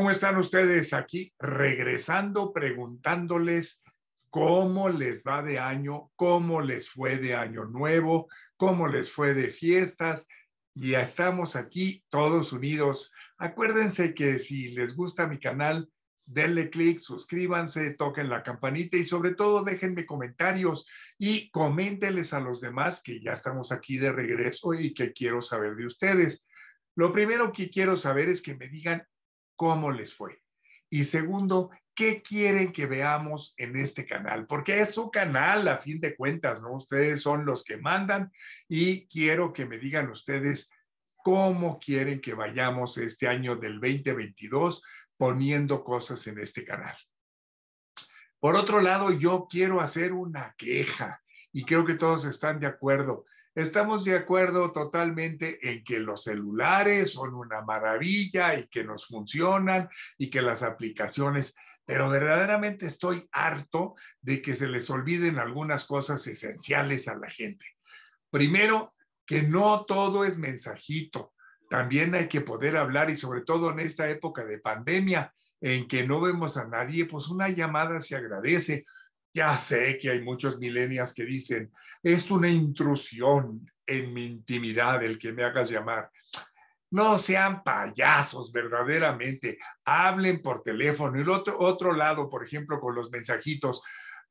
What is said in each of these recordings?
¿cómo están ustedes aquí? Regresando, preguntándoles cómo les va de año, cómo les fue de año nuevo, cómo les fue de fiestas. Y ya estamos aquí todos unidos. Acuérdense que si les gusta mi canal, denle clic, suscríbanse, toquen la campanita y sobre todo déjenme comentarios y coméntenles a los demás que ya estamos aquí de regreso y que quiero saber de ustedes. Lo primero que quiero saber es que me digan cómo les fue. Y segundo, ¿qué quieren que veamos en este canal? Porque es su canal, a fin de cuentas, ¿no? Ustedes son los que mandan y quiero que me digan ustedes cómo quieren que vayamos este año del 2022 poniendo cosas en este canal. Por otro lado, yo quiero hacer una queja y creo que todos están de acuerdo. Estamos de acuerdo totalmente en que los celulares son una maravilla y que nos funcionan y que las aplicaciones, pero verdaderamente estoy harto de que se les olviden algunas cosas esenciales a la gente. Primero, que no todo es mensajito. También hay que poder hablar y sobre todo en esta época de pandemia en que no vemos a nadie, pues una llamada se agradece ya sé que hay muchos milenias que dicen, es una intrusión en mi intimidad el que me hagas llamar. No sean payasos verdaderamente, hablen por teléfono. Y El otro, otro lado, por ejemplo, con los mensajitos,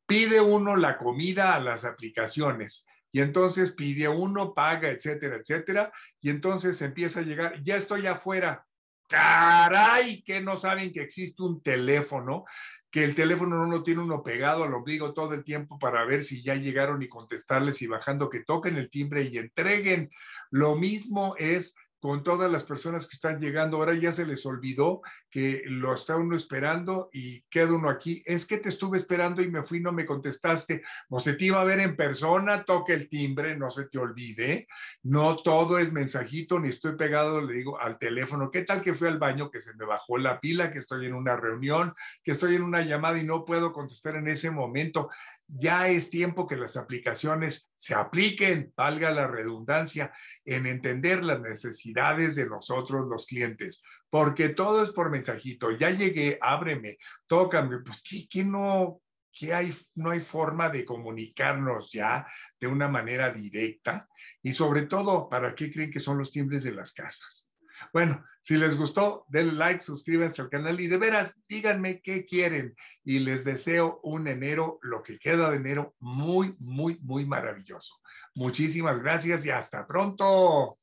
pide uno la comida a las aplicaciones y entonces pide uno, paga, etcétera, etcétera, y entonces empieza a llegar, ya estoy afuera. Caray, que no saben que existe un teléfono que el teléfono no lo tiene uno pegado al ombligo todo el tiempo para ver si ya llegaron y contestarles y bajando que toquen el timbre y entreguen. Lo mismo es con todas las personas que están llegando. Ahora ya se les olvidó que lo está uno esperando y queda uno aquí. Es que te estuve esperando y me fui, no me contestaste. No pues se te iba a ver en persona, toque el timbre, no se te olvide. No todo es mensajito, ni estoy pegado, le digo, al teléfono. ¿Qué tal que fui al baño, que se me bajó la pila, que estoy en una reunión, que estoy en una llamada y no puedo contestar en ese momento? ya es tiempo que las aplicaciones se apliquen, valga la redundancia, en entender las necesidades de nosotros los clientes, porque todo es por mensajito. Ya llegué, ábreme, tócame. Pues, ¿qué, qué no? ¿Qué hay, no hay forma de comunicarnos ya de una manera directa y sobre todo, ¿para qué creen que son los timbres de las casas? Bueno, si les gustó, denle like, suscríbanse al canal y de veras díganme qué quieren y les deseo un enero, lo que queda de enero, muy, muy, muy maravilloso. Muchísimas gracias y hasta pronto.